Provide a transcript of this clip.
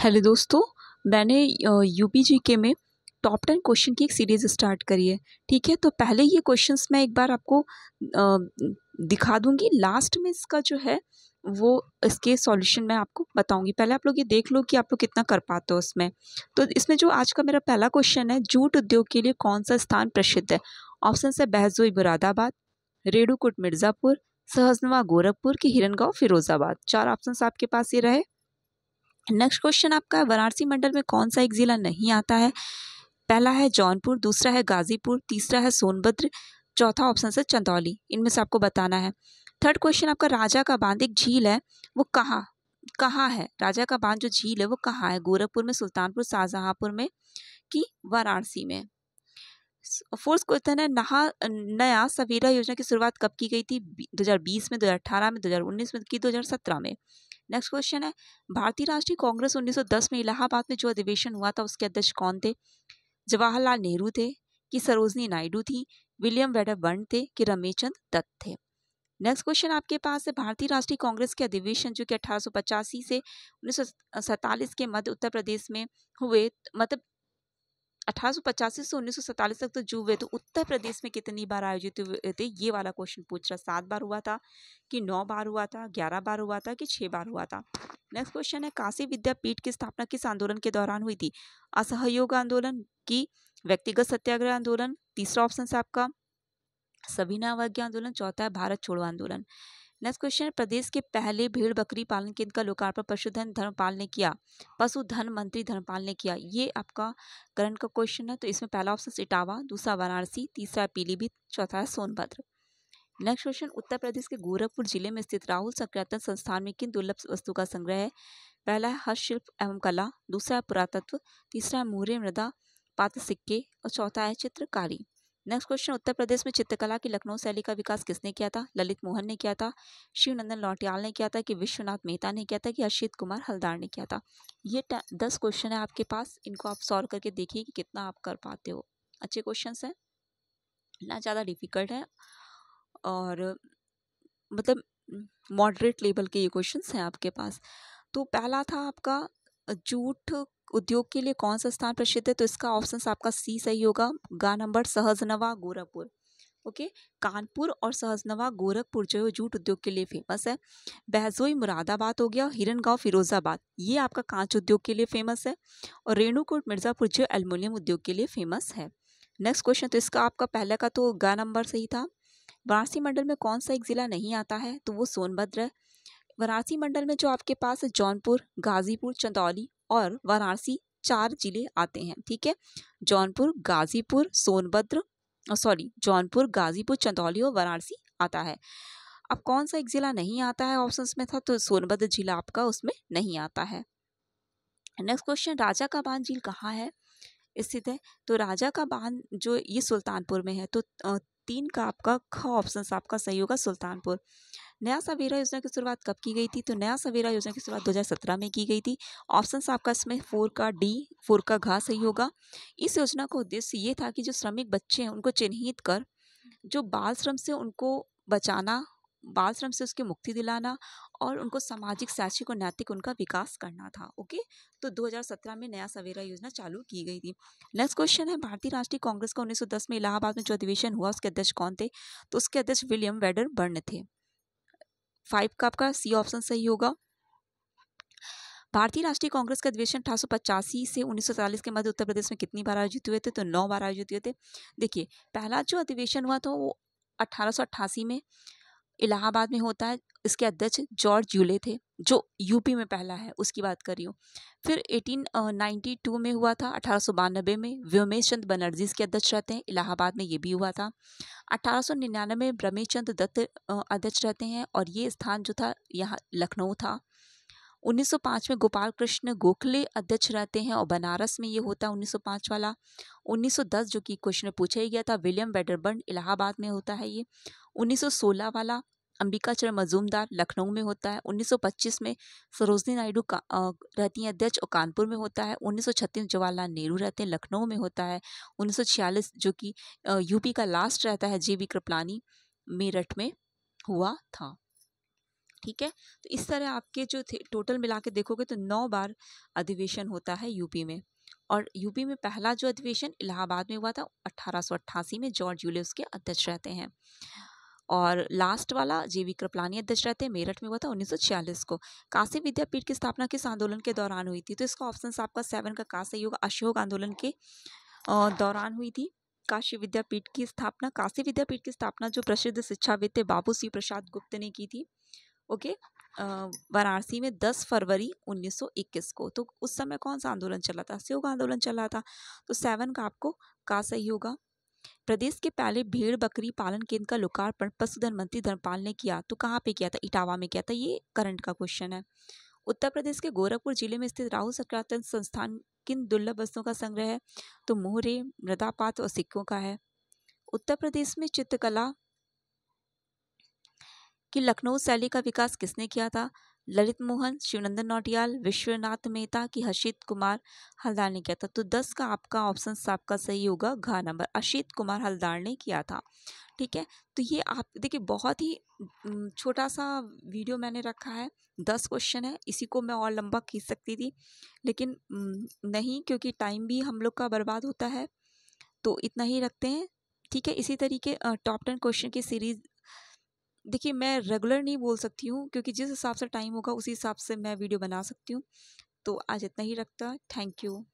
hello दोस्तों मैंने U P G के में टॉप टेन क्वेश्चन की एक सीरीज़ स्टार्ट करी है ठीक है तो पहले ये क्वेश्चंस मैं एक बार आपको दिखा दूंगी लास्ट में इसका जो है वो इसके सॉल्यूशन मैं आपको बताऊंगी पहले आप लोग ये देख लो कि आप लोग कितना कर पाते हो उसमें तो इसमें जो आज का मेरा पहला क्वेश्चन है जूट उद्योग के लिए कौन सा स्थान प्रसिद्ध है ऑप्शन है बहजोई मुरादाबाद रेडूकोट मिर्ज़ापुर सहजनवा गोरखपुर की हिरनगांव फिरोज़ाबाद चार ऑप्शन आपके पास ये रहे नेक्स्ट क्वेश्चन आपका वाराणसी मंडल में कौन सा एक ज़िला नहीं आता है पहला है जौनपुर दूसरा है गाजीपुर तीसरा है सोनभद्र चौथा ऑप्शन है चंदौली इनमें से आपको बताना है थर्ड क्वेश्चन आपका राजा का बांध एक झील है वो कहाँ कहाँ है राजा का बांध जो झील है वो कहाँ है गोरखपुर में सुल्तानपुर शाहजहाँपुर में कि वाराणसी में फोर्स क्वेश्चन है नहा नया सवेरा योजना की शुरुआत कब की गई थी 2020 में 2018 में 2019 में कि 2017 में नेक्स्ट क्वेश्चन है भारतीय राष्ट्रीय कांग्रेस 1910 में इलाहाबाद में जो अधिवेशन हुआ था उसके अध्यक्ष कौन थे जवाहरलाल नेहरू थे कि सरोजनी नायडू थी विलियम वर्न थे कि चंद दत्त थे नेक्स्ट क्वेश्चन आपके पास है भारतीय राष्ट्रीय कांग्रेस के अधिवेशन जो कि अठारह से उन्नीस के मध्य उत्तर प्रदेश में हुए मतलब अठारह से 1947 तक तो जू हुए तो उत्तर प्रदेश में कितनी बार आयोजित हुए थे ये वाला क्वेश्चन पूछ रहा सात बार हुआ था कि नौ बार हुआ था ग्यारह बार हुआ था कि छः बार हुआ था नेक्स्ट क्वेश्चन है काशी विद्यापीठ की स्थापना किस आंदोलन के दौरान हुई थी असहयोग आंदोलन की व्यक्तिगत सत्याग्रह आंदोलन तीसरा ऑप्शन है आपका सभी अवज्ञा आंदोलन चौथा है भारत छोड़ो आंदोलन नेक्स्ट क्वेश्चन प्रदेश के पहले भेड़ बकरी पालन केंद्र का लोकार्पण पशुधन धर्मपाल ने किया पशुधन मंत्री धर्मपाल ने किया ये आपका करंट का क्वेश्चन है तो इसमें पहला ऑप्शन इटावा दूसरा वाराणसी तीसरा पीलीभीत चौथा है सोनभद्र नेक्स्ट क्वेश्चन उत्तर प्रदेश के गोरखपुर जिले में स्थित राहुल संक्रतन संस्थान में किन दुर्लभ वस्तु का संग्रह है पहला है हस्तशिल्प एवं कला दूसरा है पुरातत्व तीसरा है मूर्य मृदा पात्र सिक्के और चौथा है चित्रकारी नेक्स्ट क्वेश्चन उत्तर प्रदेश में चित्रकला की लखनऊ शैली का विकास किसने किया था ललित मोहन ने किया था शिवनंदन लौटियाल ने किया था कि विश्वनाथ मेहता ने किया था कि हर्षित कुमार हल्दार ने किया था ये दस क्वेश्चन है आपके पास इनको आप सॉल्व करके देखिए कि कितना आप कर पाते हो अच्छे क्वेश्चन हैं ना ज़्यादा डिफिकल्ट है और मतलब मॉडरेट लेवल के ये क्वेश्चन हैं आपके पास तो पहला था आपका जूठ उद्योग के लिए कौन सा स्थान प्रसिद्ध है तो इसका ऑप्शन आपका सी सही होगा गा नंबर सहजनवा गोरखपुर ओके कानपुर और सहजनवा गोरखपुर जो है जूट उद्योग के लिए फेमस है बहजोई मुरादाबाद हो गया हिरनगांव फिरोजाबाद ये आपका कांच उद्योग के लिए फेमस है और रेणुकूट मिर्ज़ापुर जो एल्युमिनियम उद्योग के लिए फेमस है नेक्स्ट क्वेश्चन तो इसका आपका पहले का तो गा नंबर सही था वाराणसी मंडल में कौन सा एक ज़िला नहीं आता है तो वो सोनभद्र है वाराणसी मंडल में जो आपके पास है जौनपुर गाजीपुर चंदौली और वाराणसी चार जिले आते हैं ठीक है जौनपुर गाजीपुर सोनभद्र सॉरी जौनपुर गाजीपुर चंदौली और वाराणसी आता है अब कौन सा एक ज़िला नहीं आता है ऑप्शन में था तो सोनभद्र जिला आपका उसमें नहीं आता है नेक्स्ट क्वेश्चन राजा का बांध झील कहाँ है स्थित है तो राजा का बांध जो ये सुल्तानपुर में है तो तीन का आपका ख ऑप्शन आपका सही होगा सुल्तानपुर नया सवेरा योजना की शुरुआत कब की गई थी तो नया सवेरा योजना की शुरुआत 2017 में की गई थी ऑप्शन आपका इसमें फोर का डी फोर का घा सही होगा इस योजना का उद्देश्य ये था कि जो श्रमिक बच्चे हैं उनको चिन्हित कर जो बाल श्रम से उनको बचाना बाल श्रम से उसकी मुक्ति दिलाना और उनको सामाजिक शैक्षिक और नैतिक उनका विकास करना था ओके तो 2017 में नया सवेरा योजना चालू की गई थी नेक्स्ट क्वेश्चन है भारतीय राष्ट्रीय कांग्रेस का 1910 में इलाहाबाद में जो अधिवेशन हुआ उसके अध्यक्ष कौन थे तो उसके अध्यक्ष विलियम वेडर बर्न थे फाइव का आपका सी ऑप्शन सही होगा भारतीय राष्ट्रीय कांग्रेस का अधिवेशन अठारह से उन्नीस के मध्य उत्तर प्रदेश में कितनी बार आयोजित हुए थे तो नौ बार आयोजित हुए थे देखिए पहला जो अधिवेशन हुआ था वो अठारह में इलाहाबाद में होता है इसके अध्यक्ष जॉर्ज यूले थे जो यूपी में पहला है उसकी बात कर रही हूँ फिर 1892 में हुआ था अठारह में व्योमेश चंद्र बनर्जी इसके अध्यक्ष रहते हैं इलाहाबाद में ये भी हुआ था अठारह में ब्रह्मेश चंद्र दत्त अध्यक्ष रहते हैं और ये स्थान जो था यहाँ लखनऊ था 1905 में गोपाल कृष्ण गोखले अध्यक्ष रहते हैं और बनारस में ये होता है 1905 वाला 1910 जो कि क्वेश्चन पूछा ही गया था विलियम वेडरबर्न इलाहाबाद में होता है ये 1916 वाला अंबिकाचरण मजूमदार लखनऊ में होता है 1925 में सरोजनी नायडू का रहती हैं अध्यक्ष और कानपुर में होता है 1936 जवाहरलाल नेहरू रहते हैं लखनऊ में होता है 1946 जो कि यूपी का लास्ट रहता है जे बी कृपलानी मेरठ में हुआ था ठीक है तो इस तरह आपके जो थे टोटल मिला के देखोगे तो नौ बार अधिवेशन होता है यूपी में और यूपी में पहला जो अधिवेशन इलाहाबाद में हुआ था अट्ठारह में जॉर्ज यूलियस के अध्यक्ष रहते हैं और लास्ट वाला जे वी कृपलानी अध्यक्ष रहते हैं मेरठ में हुआ था उन्नीस को काशी विद्यापीठ की स्थापना किस आंदोलन के दौरान हुई थी तो इसका ऑप्शन आपका सेवन का काशी युग अशोक आंदोलन के दौरान हुई थी काशी विद्यापीठ की स्थापना काशी विद्यापीठ की स्थापना जो प्रसिद्ध शिक्षाविद थे बाबू सिंह प्रसाद गुप्त ने की थी ओके वाराणसी में 10 फरवरी 1921 को तो उस समय कौन सा आंदोलन चला था सहयोग आंदोलन चला था तो सेवन का आपको का सही होगा प्रदेश के पहले भेड़ बकरी पालन केंद्र का लोकार्पण पशुधन मंत्री धर्मपाल ने किया तो कहाँ पे किया था इटावा में किया था ये करंट का क्वेश्चन है उत्तर प्रदेश के गोरखपुर जिले में स्थित राहुल सत्यातन संस्थान किन दुर्लभ वस्तुओं का संग्रह है तो मोहरे मृदापात और सिक्कों का है उत्तर प्रदेश में चित्रकला की लखनऊ शैली का विकास किसने किया था ललित मोहन शिवनंदन नौटियाल विश्वनाथ मेहता कि हर्षित कुमार हल्दार ने किया था तो दस का आपका ऑप्शन आपका सही होगा घा नंबर अर्षित कुमार हल्दार ने किया था ठीक है तो ये आप देखिए बहुत ही छोटा सा वीडियो मैंने रखा है दस क्वेश्चन है इसी को मैं और लंबा खींच सकती थी लेकिन नहीं क्योंकि टाइम भी हम लोग का बर्बाद होता है तो इतना ही रखते हैं ठीक है इसी तरीके टॉप टेन क्वेश्चन की सीरीज़ देखिए मैं रेगुलर नहीं बोल सकती हूँ क्योंकि जिस हिसाब से टाइम होगा उसी हिसाब से मैं वीडियो बना सकती हूँ तो आज इतना ही रखता थैंक यू